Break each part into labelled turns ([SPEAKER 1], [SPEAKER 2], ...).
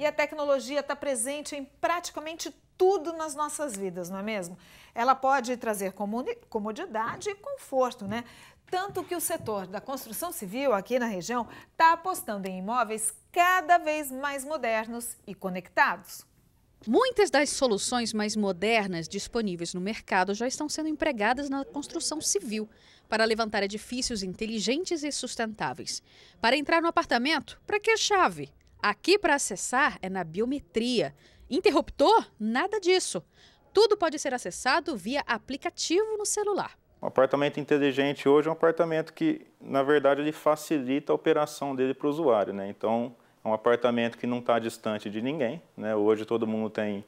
[SPEAKER 1] E a tecnologia está presente em praticamente tudo nas nossas vidas, não é mesmo? Ela pode trazer comodidade e conforto, né? Tanto que o setor da construção civil aqui na região está apostando em imóveis cada vez mais modernos e conectados. Muitas das soluções mais modernas disponíveis no mercado já estão sendo empregadas na construção civil para levantar edifícios inteligentes e sustentáveis. Para entrar no apartamento, para que a chave? Aqui para acessar é na biometria. Interruptor? Nada disso. Tudo pode ser acessado via aplicativo no celular.
[SPEAKER 2] O apartamento inteligente hoje é um apartamento que, na verdade, ele facilita a operação dele para o usuário. Né? Então, é um apartamento que não está distante de ninguém. Né? Hoje todo mundo tem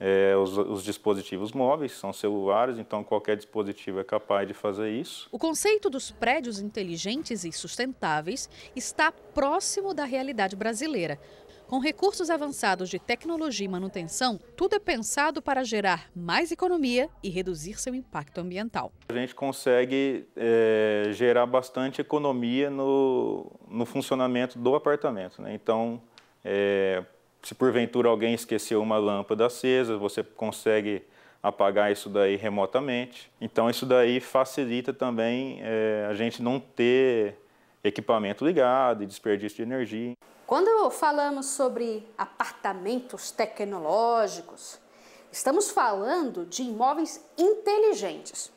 [SPEAKER 2] é, os, os, dispositivos móveis, são celulares, então qualquer dispositivo é capaz de fazer isso.
[SPEAKER 1] O conceito dos prédios inteligentes e sustentáveis está próximo da realidade brasileira. Com recursos avançados de tecnologia e manutenção, tudo é pensado para gerar mais economia e reduzir seu impacto ambiental.
[SPEAKER 2] A gente consegue é, gerar bastante economia no, no funcionamento do apartamento. Né? Então, é, se porventura alguém esqueceu uma lâmpada acesa, você consegue apagar isso daí remotamente. Então isso daí facilita também é, a gente não ter equipamento ligado e desperdício de energia.
[SPEAKER 1] Quando falamos sobre apartamentos tecnológicos, estamos falando de imóveis inteligentes.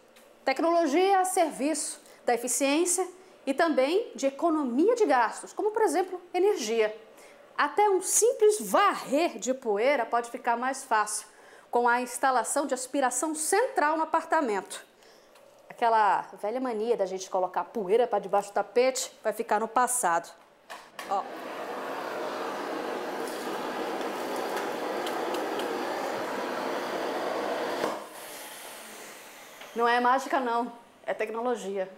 [SPEAKER 1] Tecnologia a serviço da eficiência e também de economia de gastos, como por exemplo energia. Até um simples varrer de poeira pode ficar mais fácil com a instalação de aspiração central no apartamento. Aquela velha mania da gente colocar poeira para debaixo do tapete vai ficar no passado. Ó. Não é mágica, não. É tecnologia.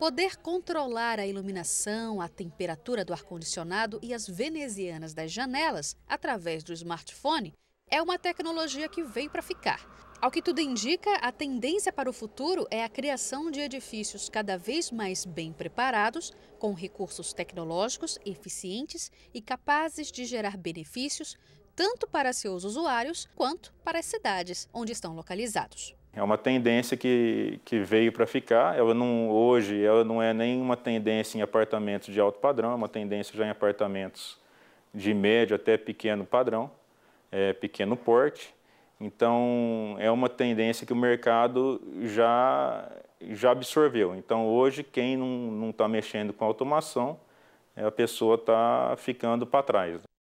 [SPEAKER 1] Poder controlar a iluminação, a temperatura do ar-condicionado e as venezianas das janelas através do smartphone é uma tecnologia que veio para ficar. Ao que tudo indica, a tendência para o futuro é a criação de edifícios cada vez mais bem preparados, com recursos tecnológicos eficientes e capazes de gerar benefícios tanto para seus usuários quanto para as cidades onde estão localizados.
[SPEAKER 2] É uma tendência que, que veio para ficar. Ela não, hoje ela não é nem uma tendência em apartamentos de alto padrão, é uma tendência já em apartamentos de médio até pequeno padrão, é, pequeno porte. Então é uma tendência que o mercado já, já absorveu. Então hoje quem não está mexendo com automação, é a pessoa está ficando para trás. Né?